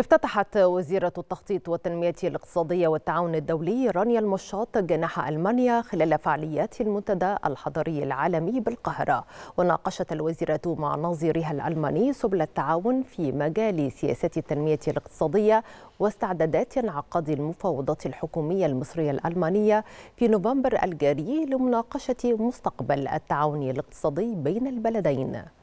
افتتحت وزيرة التخطيط والتنمية الاقتصادية والتعاون الدولي رانيا المشاط جناح ألمانيا خلال فعاليات المنتدى الحضري العالمي بالقاهرة وناقشت الوزيرة مع نظيرها الألماني سبل التعاون في مجال سياسة التنمية الاقتصادية واستعدادات انعقاد المفاوضات الحكومية المصرية الألمانية في نوفمبر الجاري لمناقشة مستقبل التعاون الاقتصادي بين البلدين